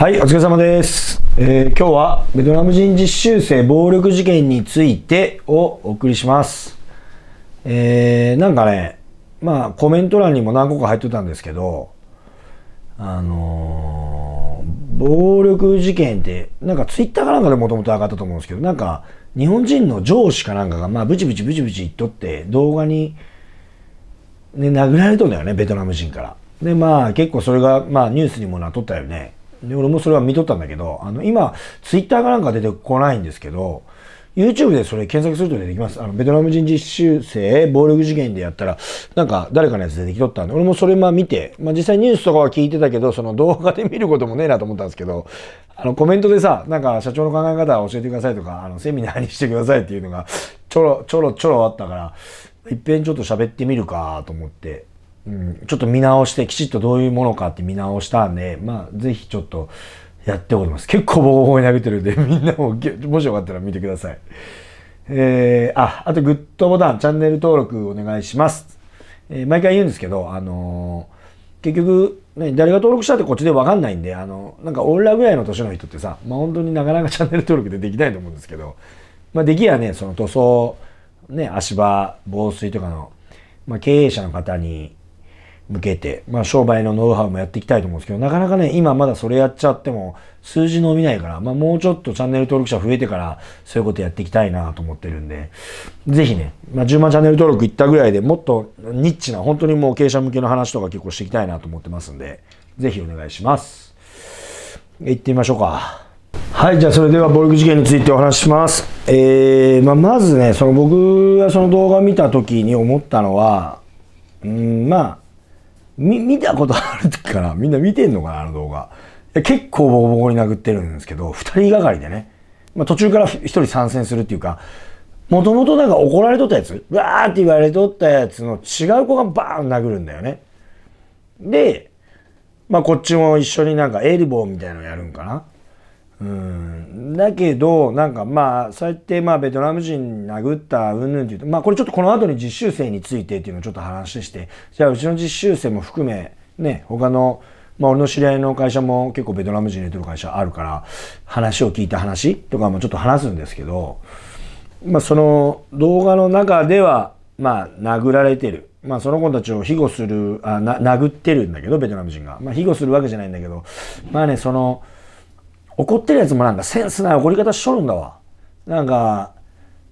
はい、お疲れ様です、えー、今日はベトナム人実習生暴力事件についてをお送りします。えー、なんかね、まあコメント欄にも何個か入ってたんですけど、あのー、暴力事件って、なんかツイッターかなんかでもともと上がったと思うんですけど、なんか日本人の上司かなんかが、まあブチブチブチブチ言っとって動画に、ね、殴られとんだよね、ベトナム人から。で、まあ結構それが、まあニュースにもなっとったよね。で、俺もそれは見とったんだけど、あの、今、ツイッターがなんか出てこないんですけど、YouTube でそれ検索すると出てきます。あの、ベトナム人実習生暴力事件でやったら、なんか誰かのやつ出てきとったんで、俺もそれまあ見て、まあ実際ニュースとかは聞いてたけど、その動画で見ることもねえなと思ったんですけど、あの、コメントでさ、なんか社長の考え方を教えてくださいとか、あの、セミナーにしてくださいっていうのが、ちょろちょろちょろあったから、いっぺんちょっと喋ってみるかと思って、うん、ちょっと見直して、きちっとどういうものかって見直したんで、まあ、ぜひちょっとやっております。結構ボコボに投げてるんで、みんなも、もしよかったら見てください。えー、あ、あとグッドボタン、チャンネル登録お願いします。えー、毎回言うんですけど、あのー、結局、ね、誰が登録したってこっちでわかんないんで、あの、なんかオーラぐらいの年の人ってさ、まあ本当になかなか チャンネル登録でできないと思うんですけど、まあできやね、その塗装、ね、足場、防水とかの、まあ経営者の方に、向けて、まあ、商売のノウハウもやっていきたいと思うんですけど、なかなかね、今まだそれやっちゃっても、数字伸びないから、まあ、もうちょっとチャンネル登録者増えてから、そういうことやっていきたいなと思ってるんで、ぜひね、まあ、10万チャンネル登録いったぐらいでもっとニッチな、本当にもう経営者向けの話とか結構していきたいなと思ってますんで、ぜひお願いします。行ってみましょうか。はい、じゃあそれでは暴力事件についてお話しします。えー、まあ、まずね、その僕がその動画を見た時に思ったのは、うん、まあ、み、見たことあるから、みんな見てんのかな、あの動画。結構ボコボコに殴ってるんですけど、二人がかりでね。まあ、途中から一人参戦するっていうか、もともとなんか怒られとったやつ、わーって言われとったやつの違う子がバーン殴るんだよね。で、まあ、こっちも一緒になんかエルボーみたいなのやるんかな。うんだけど、なんかまあ、そうやって、まあ、ベトナム人殴ったうんぬんっていうと、まあ、これちょっとこの後に実習生についてっていうのをちょっと話して、じゃあ、うちの実習生も含め、ね、他の、まあ、俺の知り合いの会社も結構ベトナム人入れてる会社あるから、話を聞いた話とかもちょっと話すんですけど、まあ、その動画の中では、まあ、殴られてる。まあ、その子たちを庇護する、あな殴ってるんだけど、ベトナム人が。まあ、庇護するわけじゃないんだけど、まあね、その、怒ってるやつもなんかセンスない怒り方しとるんだわ。なんか、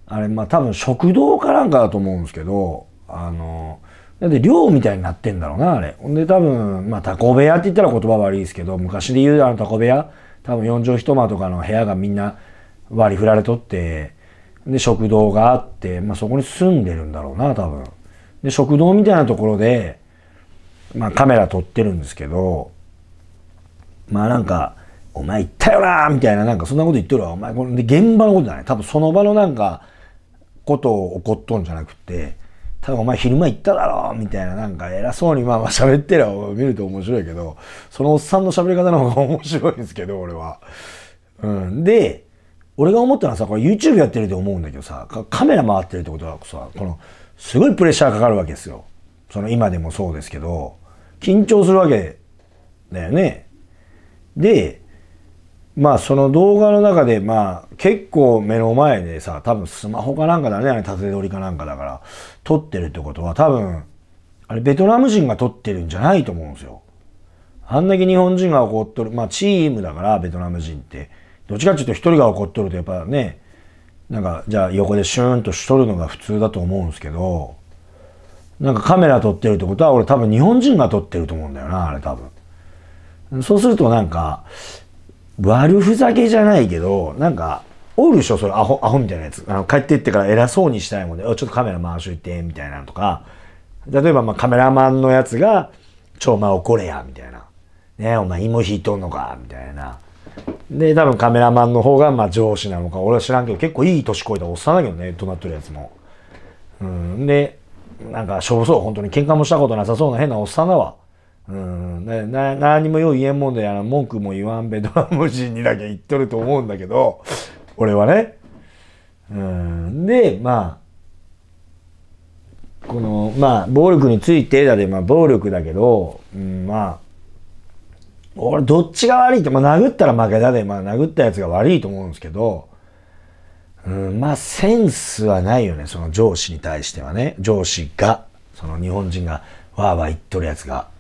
あれ、まあ多分食堂かなんかだと思うんですけど、あの、だって寮みたいになってんだろうな、あれ。ほんで多分、まあタコ部屋って言ったら言葉悪いですけど、昔で言うあのタコ部屋、多分四畳一間とかの部屋がみんな割り振られとって、で、食堂があって、まあそこに住んでるんだろうな、多分。で、食堂みたいなところで、まあカメラ撮ってるんですけど、まあなんか、お前言ったよなみたいな、なんかそんなこと言ってるわ。お前、これで現場のことじゃない。多分その場のなんか、ことを怒っとんじゃなくて、多分お前昼間行っただろみたいな、なんか偉そうにまあまあ喋ってりゃ見ると面白いけど、そのおっさんの喋り方の方が面白いんですけど、俺は。うん。で、俺が思ったのはさ、これ YouTube やってると思うんだけどさ、カメラ回ってるってことはさ、この、すごいプレッシャーかかるわけですよ。その今でもそうですけど、緊張するわけだよね。で、まあその動画の中でまあ結構目の前でさ多分スマホかなんかだねあれ縦撮りかなんかだから撮ってるってことは多分あれベトナム人が撮ってるんじゃないと思うんですよ。あんだけ日本人が怒っとるまあチームだからベトナム人ってどっちかっていうと一人が怒っとるとやっぱねなんかじゃあ横でシューンとしとるのが普通だと思うんですけどなんかカメラ撮ってるってことは俺多分日本人が撮ってると思うんだよなあれ多分。そうするとなんか悪ふざけじゃないけど、なんか、おるでしょ、それ、アホ、アホみたいなやつ。あの、帰ってってから偉そうにしたいもんで、ちょっとカメラ回しといて、みたいなとか、例えば、まあ、カメラマンのやつが、ちょ、お前怒れや、みたいな。ねお前芋引いとんのか、みたいな。で、多分カメラマンの方が、まあ、上司なのか、俺は知らんけど、結構いい年越えたおっさんだけどね、怒鳴ってるやつも。うん、で、なんか、しょぼそう、本当に喧嘩もしたことなさそうな変なおっさんだわ。うん、ね、な何もよう言えんもんでや文句も言わんべドラム人にだけ言っとると思うんだけど俺はね。うん、でまあこのまあ暴力についてだで、まあ、暴力だけど、うん、まあ俺どっちが悪いって、まあ、殴ったら負けだで、まあ、殴ったやつが悪いと思うんですけど、うん、まあセンスはないよねその上司に対してはね上司がその日本人がわーわー言っとるやつが。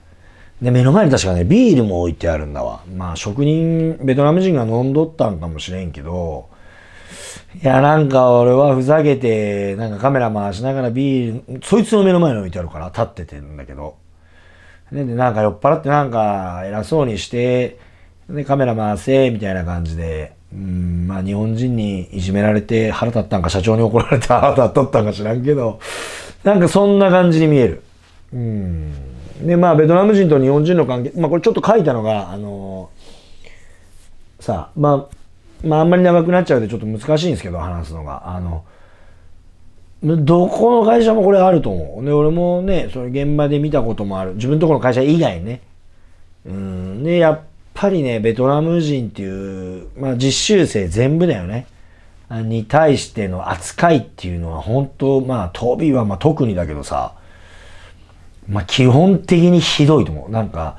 で、目の前に確かね、ビールも置いてあるんだわ。まあ、職人、ベトナム人が飲んどったんかもしれんけど、いや、なんか俺はふざけて、なんかカメラ回しながらビール、そいつの目の前に置いてあるから、立っててんだけど。で、なんか酔っ払ってなんか偉そうにして、で、カメラ回せ、みたいな感じで、うん、まあ日本人にいじめられて腹立ったんか、社長に怒られて腹立っとったんか知らんけど、なんかそんな感じに見える。うん。で、まあ、ベトナム人と日本人の関係、まあ、これちょっと書いたのが、あのー、さあ、まあ、まあ、あんまり長くなっちゃうでちょっと難しいんですけど、話すのが。あの、どこの会社もこれあると思う。で、俺もね、それ現場で見たこともある。自分のところの会社以外ね。うん。で、やっぱりね、ベトナム人っていう、まあ、実習生全部だよね。に対しての扱いっていうのは本当、まあ、トビはまあ特にだけどさ、まあ、基本的にひどいと思う。なんか、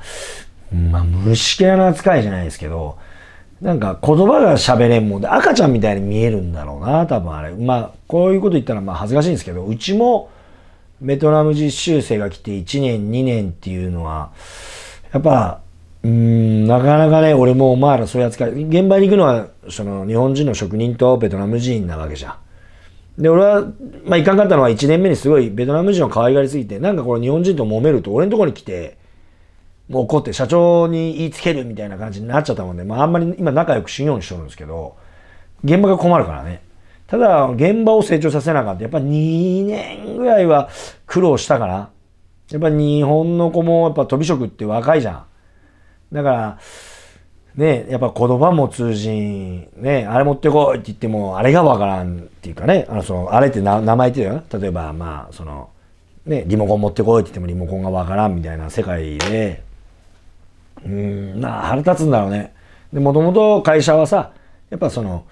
まあ、虫けらの扱いじゃないですけど、なんか言葉が喋れんもんで、赤ちゃんみたいに見えるんだろうな、多分あれ。まあ、こういうこと言ったらまあ恥ずかしいんですけど、うちもベトナム実習生が来て1年、2年っていうのは、やっぱ、うん、なかなかね、俺もお前らそういう扱い、現場に行くのは、その日本人の職人とベトナム人なわけじゃん。で、俺は、まあ、いかんかったのは1年目にすごいベトナム人を可愛がりすぎて、なんかこれ日本人と揉めると俺のところに来て、もう怒って社長に言いつけるみたいな感じになっちゃったもんで、まああんまり今仲良くしんようにしとるんですけど、現場が困るからね。ただ、現場を成長させなかった。やっぱ2年ぐらいは苦労したから。やっぱ日本の子もやっぱ飛び職って若いじゃん。だから、ね、やっぱ言葉も通じん、ね、あれ持ってこいって言っても、あれがわからんっていうかね、あのそのあれって名前ってだよ。例えば、まあ、その、ね、リモコン持ってこいって言ってもリモコンがわからんみたいな世界で、うん、な腹立つんだろうね。で、もともと会社はさ、やっぱその、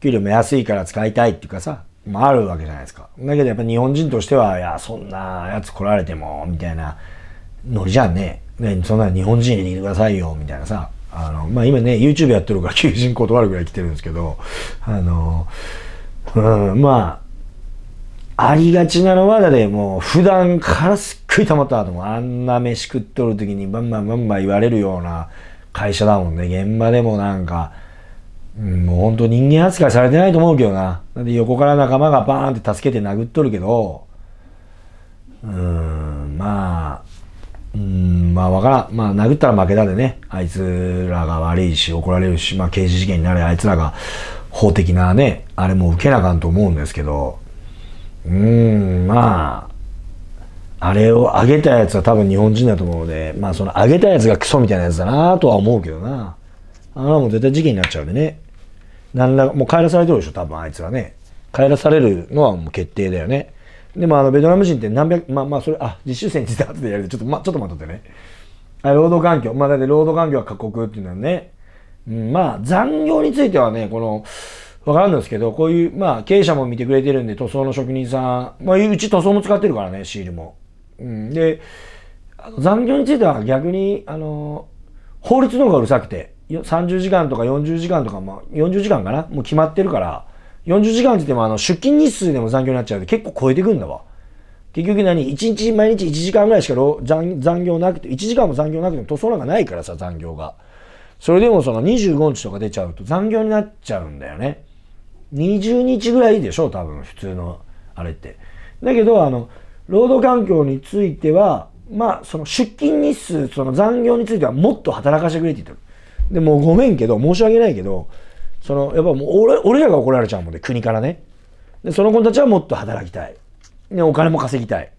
給料も安いから使いたいっていうかさ、まあ、あるわけじゃないですか。だけどやっぱ日本人としては、いや、そんなやつ来られても、みたいなノリじゃんね。ね、そんな日本人入れてくださいよ、みたいなさ。あの、まあ、今ね、YouTube やってるから 求人断るぐらい来てるんですけど、あの、うん、まあ、ありがちなのは、だでもう普段からすっごい溜まったとも、あんな飯食っとる時にバンバンバンバン言われるような会社だもんね。現場でもなんか、うん、もう本当人間扱いされてないと思うけどな。だって横から仲間がバーンって助けて殴っとるけど、うん、まあ、うん、まあわからん。まあ殴ったら負けだでね、あいつらが悪いし、怒られるし、まあ刑事事件になれ、あいつらが法的なね、あれも受けなあかんと思うんですけど、うーん、まあ、あれを上げたやつは多分日本人だと思うので、まあその上げたやつがクソみたいなやつだなとは思うけどな。ああ、もう絶対事件になっちゃうんでね。なんら、もう帰らされてるでしょ、多分あいつはね。帰らされるのはもう決定だよね。でもあのベトナム人って何百、まあまあそれ、あ、実習生について後でやるで、ちょっと、ま、ちょっと待っててね。あ労働環境。まあだって労働環境は過酷っていうのはね、うん、まあ残業についてはね、この、わかるんですけど、こういう、まあ経営者も見てくれてるんで、塗装の職人さん、まあうち塗装も使ってるからね、シールも。うん、で、残業については逆に、あの、法律の方がうるさくて、30時間とか40時間とか、まあ40時間かなもう決まってるから、40時間って言っても、あの、出勤日数でも残業になっちゃうんで、結構超えてくんだわ。結局何 ?1 日、毎日1時間ぐらいしか残残業なくて、1時間も残業なくても塗装なんかないからさ、残業が。それでもその25日とか出ちゃうと残業になっちゃうんだよね。20日ぐらいでしょ、多分、普通の、あれって。だけど、あの、労働環境については、まあ、その出勤日数、その残業についてはもっと働かせてくれって言ってる。で、もごめんけど、申し訳ないけど、その、やっぱもう俺、俺らが怒られちゃうもんね、国からね。で、その子たちはもっと働きたい。ね、お金も稼ぎたい。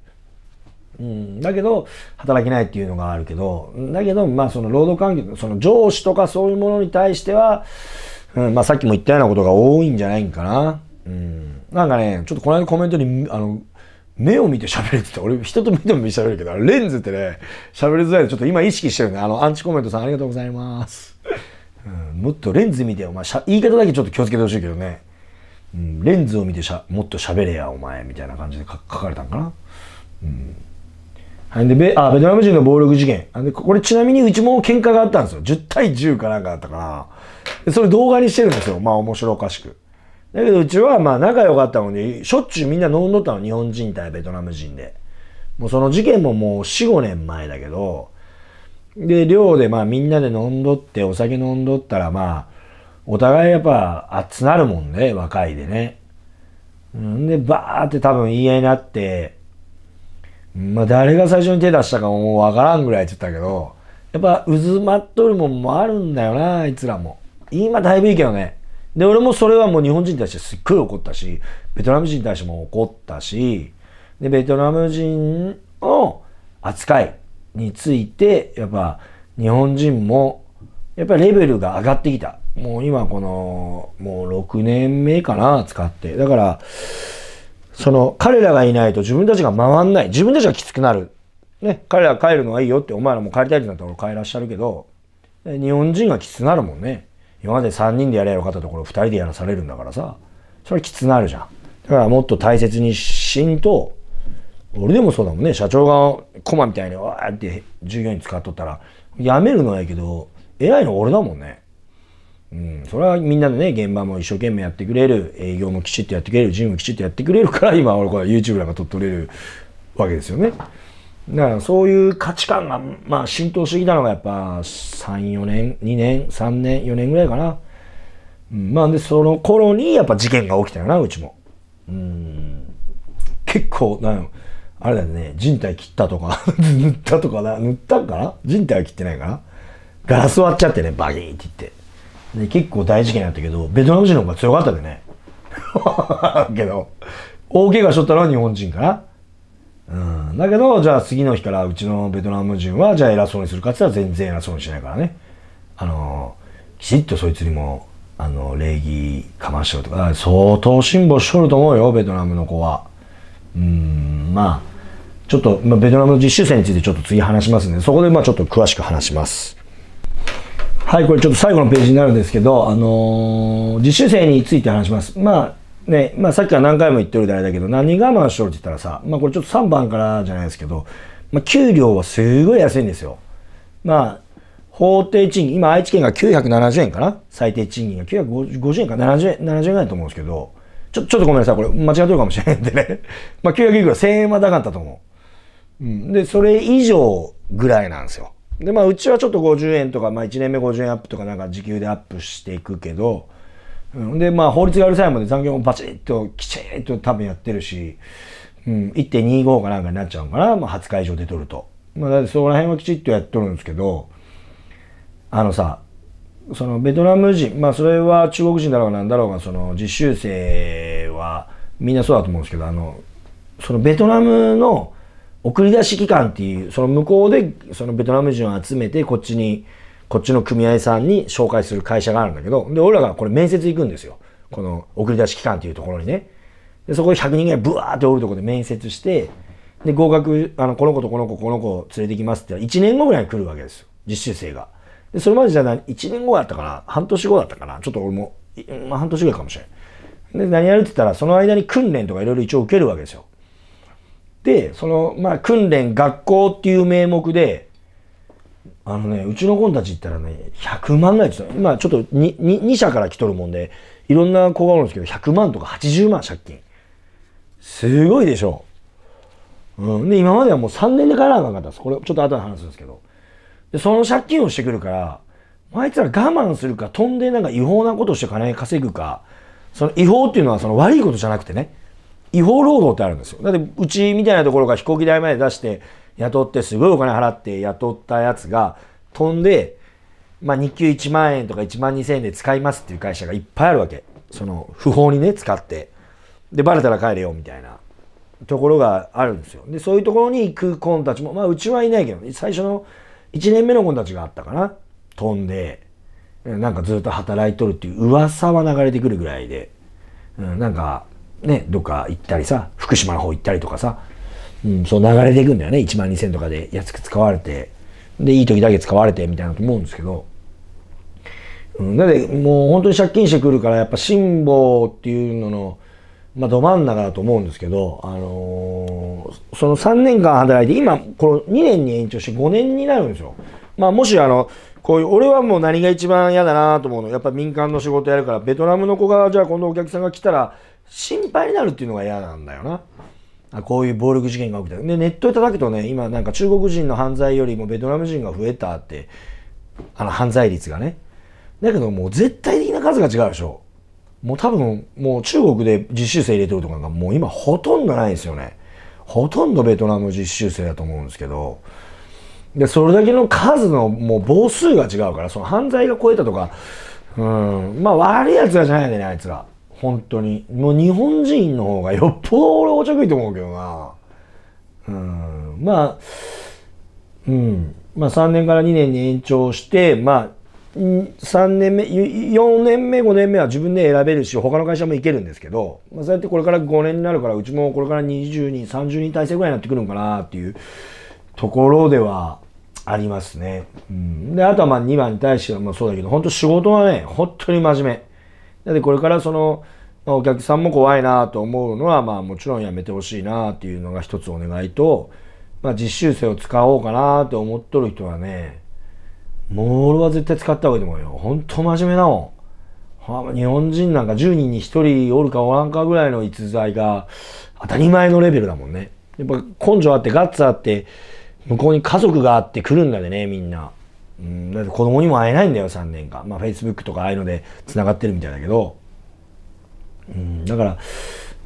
うん、だけど、働けないっていうのがあるけど、だけど、まあその労働環境、その上司とかそういうものに対しては、うん、まあさっきも言ったようなことが多いんじゃないんかな。うん。なんかね、ちょっとこの間コメントに、あの、目を見て喋れって言って、俺人と目でも見て喋るけど、レンズってね、喋りづらいで、ちょっと今意識してるね。あの、アンチコメントさんありがとうございます。もっとレンズ見てお前言い方だけちょっと気をつけてほしいけどね。うん、レンズを見てしゃもっと喋れや、お前、みたいな感じで書かれたんかな。うん。はい、で、ベあベトナム人の暴力事件。あでこれちなみにうちも喧嘩があったんですよ。10対10かなんかだったから。それ動画にしてるんですよ。まあ面白おかしく。だけどうちはまあ仲良かったのに、しょっちゅうみんな飲んどったの。日本人対ベトナム人で。もうその事件ももう4、5年前だけど、で、寮でまあみんなで飲んどって、お酒飲んどったらまあ、お互いやっぱ熱なるもんね、若いでね。んで、バーって多分言い合いになって、まあ誰が最初に手出したかもうわからんぐらいって言ったけど、やっぱ渦まっとるもんもあるんだよな、あいつらも。今だいぶいいけどね。で、俺もそれはもう日本人に対してすっごい怒ったし、ベトナム人に対しても怒ったし、で、ベトナム人を扱い、について、やっぱ日本人も、やっぱりレベルが上がってきた。もう今この、もう6年目かな、使って。だから、その彼らがいないと自分たちが回んない。自分たちがきつくなる。ね、彼ら帰るのはいいよって、お前らも帰りたいってなったら俺帰らっしゃるけど、日本人がきつくなるもんね。今まで3人でやればよかったところ2人でやらされるんだからさ、それはきつくなるじゃん。だからもっと大切にしんと、俺でもそうだもんね社長がコマみたいにわーって従業員使っとったら辞めるのはやけど偉いの俺だもんねうんそれはみんなでね現場も一生懸命やってくれる営業もきちっとやってくれる事務もきちっとやってくれるから今俺これ YouTube なんか撮っとれるわけですよねだからそういう価値観がまあ浸透してきたのがやっぱ34年2年3年4年ぐらいかな、うん、まあでその頃にやっぱ事件が起きたよなうちもうん結構なんあれだね、人体切ったとか 塗ったとかな、塗ったんかな人体は切ってないかなガラス割っちゃってね、バギーって言って。で、結構大事件だったけど、ベトナム人の方が強かったでね。けど、大怪我しとったのは日本人かなうん。だけど、じゃあ次の日からうちのベトナム人は、じゃあ偉そうにするかって言ったら全然偉そうにしないからね。あのー、きちっとそいつにも、あのー、礼儀かましろとか、相当辛抱しとると思うよ、ベトナムの子は。うんまあちょっと、まあ、ベトナムの実習生についてちょっと次話しますねでそこでまあちょっと詳しく話しますはいこれちょっと最後のページになるんですけど、あのー、実習生について話しますまあね、まあさっきから何回も言ってるであれだけど、何我慢しろって言ったらさ、まあこれちょっと3番からじゃないですけど、まあ給料はすごい安いんですよ。まあ、法定賃金、今愛知県が970円かな最低賃金が950円か70円、70円ぐらいだと思うんですけど、ちょ、ちょっとごめんなさい。これ、間違ってるかもしれないんでね。まあ、900いくら、1000円は高かったと思う。うん。で、それ以上ぐらいなんですよ。で、まあ、うちはちょっと50円とか、まあ、1年目50円アップとか、なんか時給でアップしていくけど、うん、で、まあ、法律がある際まで残業もバチッと、きちっと多分やってるし、うん、1.25かなんかになっちゃうから、まあ、20日以上で取ると。まあ、だってそこら辺はきちっとやっとるんですけど、あのさ、そのベトナム人、まあ、それは中国人だろうがなんだろうがその実習生はみんなそうだと思うんですけどあのそのベトナムの送り出し機関っていうその向こうでそのベトナム人を集めてこっちにこっちの組合さんに紹介する会社があるんだけどで俺らがこれ面接行くんですよこの送り出し機関っていうところにねでそこで100人ぐらいブワーっておるとこで面接してで合格あのこの子とこの子この子連れてきますって1年後ぐらいに来るわけですよ実習生が。で、それまでじゃない、1年後だったかな、半年後だったかな、ちょっと俺も、まあ、半年ぐらいかもしれん。で、何やるって言ったら、その間に訓練とかいろいろ一応受けるわけですよ。で、その、まあ、訓練、学校っていう名目で、あのね、うちの子たち言ったらね、100万ぐらいって言まあちょっと 2, 2, 社から来とるもんで、いろんな子がおるんですけど、100万とか80万借金。すごいでしょ。うん。で、今まではもう3年で帰らなかったです。これ、ちょっと後で話すんですけど。で、その借金をしてくるから、あいつら我慢するか、飛んでなんか違法なことして金稼ぐか、その違法っていうのはその悪いことじゃなくてね、違法労働ってあるんですよ。だって、うちみたいなところが飛行機代まで出して、雇って、すごいお金払って雇ったやつが、飛んで、まあ、日給1万円とか1万2000円で使いますっていう会社がいっぱいあるわけ。その、不法にね、使って。で、バレたら帰れよ、みたいなところがあるんですよ。で、そういうところに空港たちも、まあ、うちはいないけど、最初の1年目の子たちがあったかな。飛んで、なんかずっと働いとるっていう噂は流れてくるぐらいで、うん、なんか、ね、どっか行ったりさ、福島の方行ったりとかさ、うん、そう流れていくんだよね。1万2000とかで安く使われて、で、いい時だけ使われてみたいなと思うんですけど、うん、だってもう本当に借金してくるから、やっぱ辛抱っていうのの、まあ、ど真ん中だと思うんですけど、あのー、その3年間働いて、今、この2年に延長して5年になるんですよ。まあ、もし、あの、こういう、俺はもう何が一番嫌だなと思うの。やっぱ民間の仕事やるから、ベトナムの子が、じゃあ今度お客さんが来たら、心配になるっていうのが嫌なんだよな。あこういう暴力事件が起きた。で、ネットで叩くとね、今なんか中国人の犯罪よりもベトナム人が増えたって、あの犯罪率がね。だけどもう絶対的な数が違うでしょ。もう多分もう中国で実習生入れてるとかがもう今ほとんどないんですよねほとんどベトナム実習生だと思うんですけどでそれだけの数のもう母数が違うからその犯罪が超えたとかうんまあ悪い奴らじゃないんだねあいつら本当にもう日本人の方がよっぽど俺おちょくいと思うけどなうんまあうんまあ3年から2年に延長してまあ3年目4年目5年目は自分で選べるし他の会社も行けるんですけど、まあ、そうやってこれから5年になるからうちもこれから20人30人体制ぐらいになってくるのかなっていうところではありますね、うん、であとはまあ2番に対してはまあそうだけど本当仕事はね本当に真面目だってこれからそのお客さんも怖いなと思うのはまあもちろんやめてほしいなっていうのが一つお願いと、まあ、実習生を使おうかなって思っとる人はねもう俺は絶対使った方がいいと思うよ。ほんと真面目だもん。日本人なんか10人に1人おるかおらんかぐらいの逸材が当たり前のレベルだもんね。やっぱ根性あってガッツあって、向こうに家族があって来るんだでね、みんな。うん、だって子供にも会えないんだよ、3年間。まあ Facebook とかああいうので繋がってるみたいだけど。うん、だから、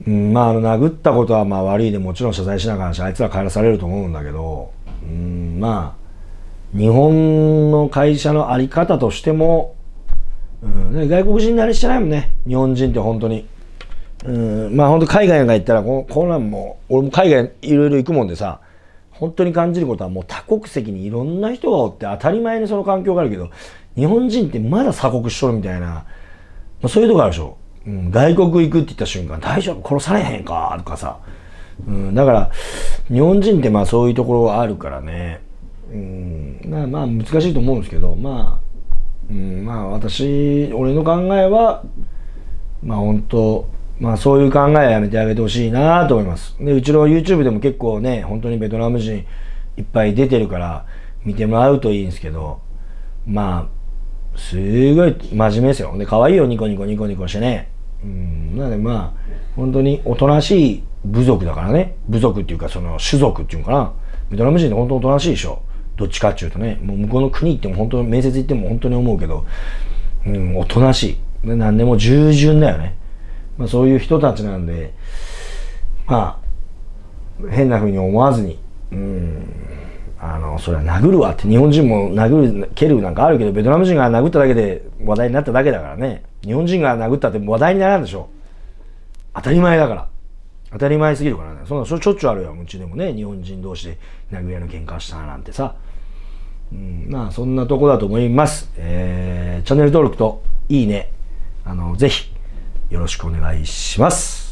うん、まあ、あの、殴ったことはまあ悪いでもちろん謝罪しながらし、あいつは帰らされると思うんだけど、うん、まあ、日本の会社のあり方としても、うん、外国人慣れしてないもんね日本人って本当に。うん、まあ本当海外なんか行ったらこんなんも俺も海外いろいろ行くもんでさ本当に感じることはもう多国籍にいろんな人がおって当たり前にその環境があるけど日本人ってまだ鎖国しとるみたいな、まあ、そういうとこあるでしょ、うん、外国行くって言った瞬間大丈夫殺されへんかとかさ、うん、だから日本人ってまあそういうところがあるからねうんまあまあ難しいと思うんですけどまあ、うん、まあ私俺の考えはまあ本当まあそういう考えはやめてあげてほしいなと思いますでうちの YouTube でも結構ね本当にベトナム人いっぱい出てるから見てもらうといいんですけどまあすごい真面目ですよで可愛いよニコニコニコニコしてねうんなのでまあ本当におとなしい部族だからね部族っていうかその種族っていうのかなベトナム人って本当おとなしいでしょどっちかっていうとね、もう向こうの国行っても本当に面接行っても本当に思うけど、うん、おとなしい。で何でも従順だよね。まあ、そういう人たちなんで、まあ、変な風に思わずに、うん、あの、それは殴るわって、日本人も殴る、蹴るなんかあるけど、ベトナム人が殴っただけで話題になっただけだからね。日本人が殴ったって話題にならんでしょ。当たり前だから。当たり前すぎるからね。そんなしょっちゅうあるよ、うちでもね。日本人同士で殴り合いの喧嘩したなんてさ。うん、まあそんなとこだと思います。えー、チャンネル登録といいね、あの、ぜひよろしくお願いします。